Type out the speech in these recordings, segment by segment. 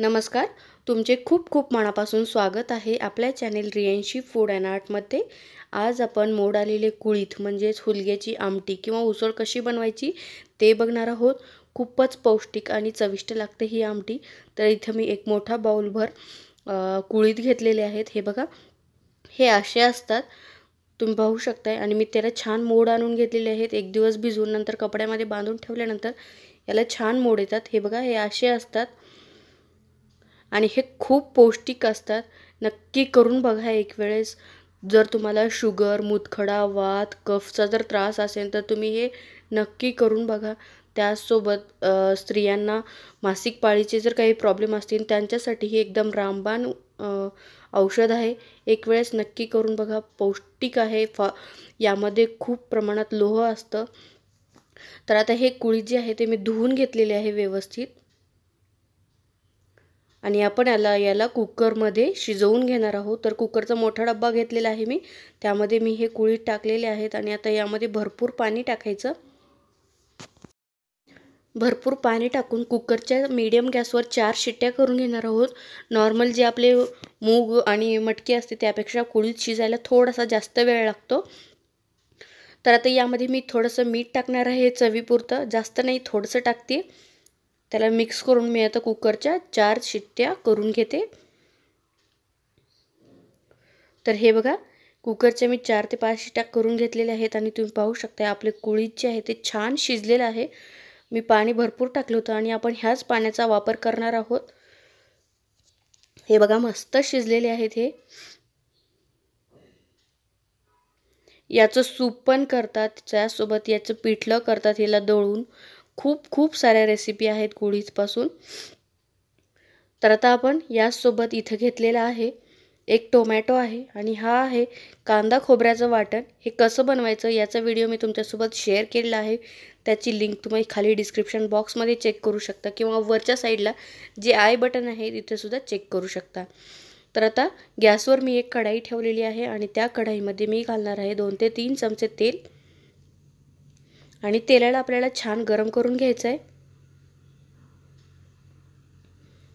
नमस्कार तुमचे खूप खूप मनापासून स्वागत आहे आपल्या चॅनेल रियांशी फूड अँड आर्टमध्ये आज आपण मोड आलेले कुळीत म्हणजेच हुलग्याची आमटी किंवा उसळ कशी बनवायची ते बघणार आहोत खूपच पौष्टिक आणि चविष्ट लागते ही आमटी तर इथं मी एक मोठा बाऊलभर कुळीत घेतलेले आहेत हे बघा हे असे असतात तुम्ही पाहू शकताय आणि मी त्याला छान मोड आणून घेतलेले आहेत एक दिवस भिजवून नंतर कपड्यामध्ये बांधून ठेवल्यानंतर याला छान मोड येतात हे बघा हे असे असतात आणि हे खूप पौष्टिक असतात नक्की करून बघा एक वेळेस जर तुम्हाला शुगर मुतखडा वात कफचा जर त्रास असेल तर तुम्ही हे नक्की करून बघा त्याचसोबत स्त्रियांना मासिक पाळीचे जर काही प्रॉब्लेम असतील त्यांच्यासाठी हे एकदम रामबाण औषध आहे एक वेळेस नक्की करून बघा पौष्टिक आहे फा यामध्ये खूप प्रमाणात लोह असतं तर आता हे कुळी जे आहे ते मी धुवून घेतलेले आहे व्यवस्थित आणि आपण याला याला कुकरमध्ये शिजवून घेणार आहोत तर कुकरचा मोठा डब्बा घेतलेला आहे मी त्यामध्ये मी हे कुळीत टाकलेले आहेत आणि आता यामध्ये भरपूर पाणी टाकायचं भरपूर पाणी टाकून कुकरच्या मीडियम गॅसवर चार शिट्ट्या करून घेणार आहोत नॉर्मल जे आपले मूग आणि मटकी असते त्यापेक्षा कुळीत शिजायला थोडासा जास्त वेळ लागतो तर आता यामध्ये मी थोडंसं मीठ टाकणार आहे चवीपुरतं जास्त नाही थोडंसं टाकते त्याला मिक्स करून मी आता कुकरच्या चार शिट्ट्या करून घेते तर हे बघा कुकरच्या मी चार ते पाच शिट्ट्या करून घेतलेल्या आहेत आणि तुम्ही पाहू शकता आपले कुळीत जे आहे ते छान शिजलेलं आहे मी पाणी भरपूर टाकलं होतं आणि आपण ह्याच पाण्याचा वापर करणार आहोत हे बघा मस्त शिजलेले आहेत हे याचं सूप पण करतात त्यासोबत याचं पिठलं करतात याला दळून खूप खूप साऱ्या रेसिपी आहेत कोळीजपासून तर आता आपण याचसोबत इथं घेतलेला आहे एक टोमॅटो आहे आणि हा आहे कांदा खोबऱ्याचं वाटण हे कसं बनवायचं याचा व्हिडिओ मी तुमच्यासोबत शेअर केलेला आहे त्याची लिंक तुम्ही खाली डिस्क्रिप्शन बॉक्समध्ये चेक करू शकता किंवा वरच्या साईडला जे आय बटन आहे तिथेसुद्धा चेक करू शकता तर आता गॅसवर मी एक कढाई ठेवलेली आहे आणि त्या कढाईमध्ये मी घालणार आहे दोन ते तीन चमचे तेल आणि तेलाला आपल्याला छान गरम करून घ्यायचं आहे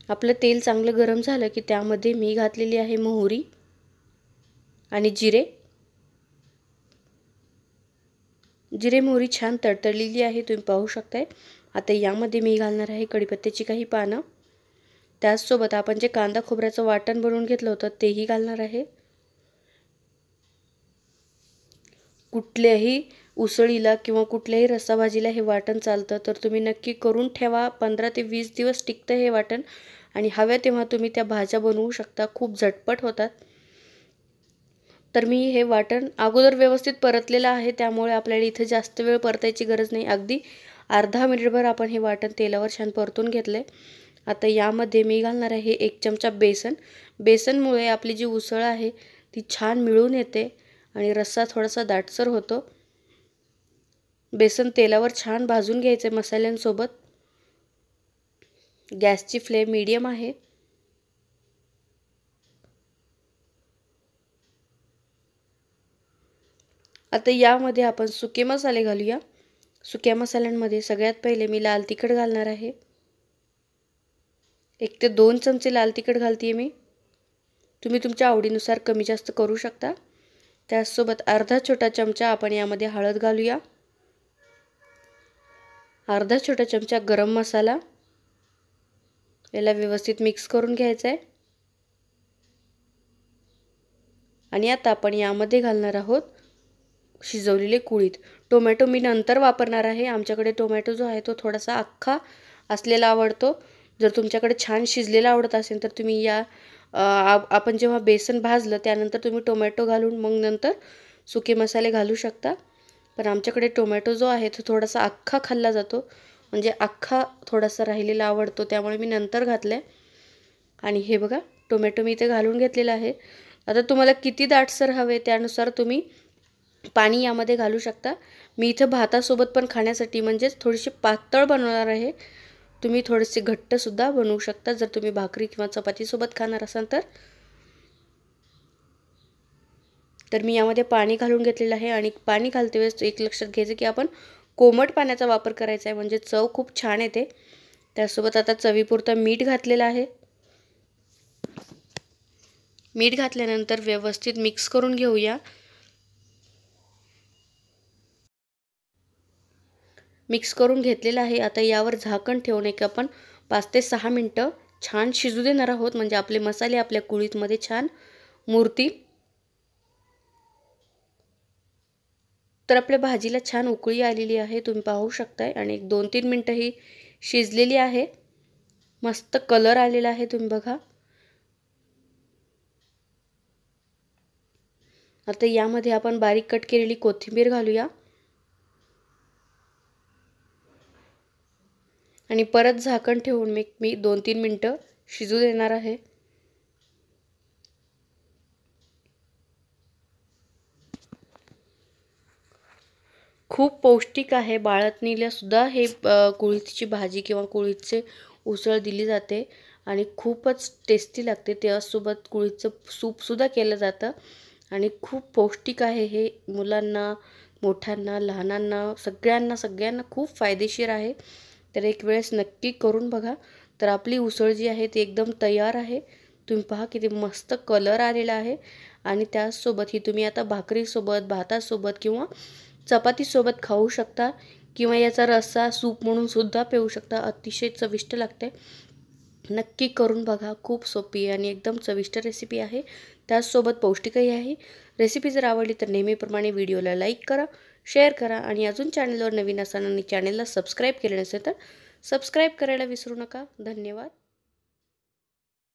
आपलं तेल चांगलं गरम झालं की त्यामध्ये मी घातलेली आहे मोहरी आणि जिरे जिरे मोहरी छान तडतडलेली आहे तुम्ही पाहू शकताय आता यामध्ये मी घालणार आहे कढीपत्त्याची काही पानं त्याचसोबत आपण जे कांदा खोबऱ्याचं वाटण बनवून घेतलं होतं तेही घालणार आहे कुठल्याही उसळीला किंवा कुठल्याही रसाभाजीला हे वाटण चालतं तर तुम्ही नक्की करून ठेवा पंधरा ते वीस दिवस टिकतं हे वाटण आणि हव्या तेव्हा तुम्ही त्या भाज्या बनवू शकता खूप झटपट होतात तर मी हे वाटण अगोदर व्यवस्थित परतलेलं आहे त्यामुळे आपल्याला इथे जास्त वेळ परतायची गरज नाही अगदी अर्धा मिनिटभर आपण हे वाटण तेलावर छान परतून घेतलं आता यामध्ये मी घालणार आहे एक चमचा बेसन बेसनमुळे आपली जी उसळ आहे ती छान मिळून येते आणि रस्सा थोडासा दाटसर होतो बेसन तेलावर छान भाजून आहे मसाल्यांसोबत गॅसची फ्लेम मीडियम आहे आता यामध्ये आपण सुके मसाले घालूया सुक्या मसाल्यांमध्ये सगळ्यात पहिले मी लाल तिखट घालणार आहे एक ते दोन चमचे लाल तिखट घालते मी तुम्ही तुमच्या आवडीनुसार कमी जास्त करू शकता त्याचसोबत अर्धा छोटा चमचा आपण यामध्ये हळद घालूया अर्धा छोटा चमचा गरम मसाला याला व्यवस्थित मिक्स करून घ्यायचा आहे आणि आता आपण यामध्ये घालणार आहोत शिजवलेले कुळीत टोमॅटो मी नंतर वापरणार आहे आमच्याकडे टोमॅटो जो आहे तो थोडासा अख्खा असलेला आवडतो जर तुमच्याकडे छान शिजलेला आवडत असेल तर तुम्ही या आपण जेव्हा बेसन भाजलं त्यानंतर तुम्ही टोमॅटो घालून मग नंतर सुके मसाले घालू शकता पण आमच्याकडे टोमॅटो जो आहे तो थोडासा अख्खा खाल्ला जातो म्हणजे अख्खा थोडासा राहिलेला आवडतो त्यामुळे मी नंतर घातलं आणि हे बघा टोमॅटो मी इथे घालून घेतलेला आहे आता तुम्हाला किती दाटसर हवे त्यानुसार तुम्ही पाणी यामध्ये घालू शकता मी इथं भातासोबत पण खाण्यासाठी म्हणजेच थोडीशी पातळ बनवणार आहे तुम्ही थोडेसे घट्टसुद्धा बनवू शकता जर तुम्ही भाकरी किंवा चपातीसोबत खाणार असाल तर तर मी यामध्ये पाणी घालून घेतलेलं आहे आणि पाणी घालते वेळेस एक लक्षात घ्यायचं की आपण कोमट पाण्याचा वापर करायचा आहे म्हणजे चव खूप छान येते त्यासोबत आता चवीपुरतं मीठ घातलेलं आहे मीठ घातल्यानंतर व्यवस्थित मिक्स करून घेऊया मिक्स करून घेतलेलं आहे आता यावर झाकण ठेवून एक आपण पाच ते सहा मिनटं छान शिजू देणार आहोत म्हणजे आपले मसाले आपल्या कुळीतमध्ये छान मूर्ती तर आपल्या भाजीला छान उकळी आलेली आहे तुम्ही पाहू शकताय आणि एक दोन तीन मिनटं ही शिजलेली आहे मस्त कलर आलेला आहे तुम्ही बघा आता यामध्ये आपण बारीक कट केलेली कोथिंबीर घालूया आणि परत झाकण ठेवून मी मी दोन तीन मिनटं शिजू देणार आहे खूप पौष्टिक आहे सुद्धा हे कुळीची भाजी किंवा कुळीचे उसळ दिली जाते आणि खूपच टेस्टी लागते त्यासोबत कुळीचं सूपसुद्धा केलं जातं आणि खूप पौष्टिक आहे हे मुलांना मोठ्यांना लहानांना सगळ्यांना सगळ्यांना खूप फायदेशीर आहे तर एक वेळेस नक्की करून बघा तर आपली उसळ जी आहे ती एकदम तयार आहे तुम्ही पहा किती मस्त कलर आलेला आहे आणि त्याचसोबत ही तुम्ही आता भाकरीसोबत भातासोबत किंवा चपातीसोबत खाऊ शकता किंवा याचा रस्सा सूप म्हणून सुद्धा पिऊ शकता अतिशय चविष्ट लागते नक्की करून बघा खूप सोपी आणि एकदम चविष्ट रेसिपी आहे त्याचसोबत पौष्टिकही आहे रेसिपी जर आवडली तर नेहमीप्रमाणे व्हिडिओला लाईक करा शेअर करा आणि अजून चॅनलवर नवीन असताना आणि चॅनलला सबस्क्राईब केले नसेल तर सबस्क्राईब करायला विसरू नका धन्यवाद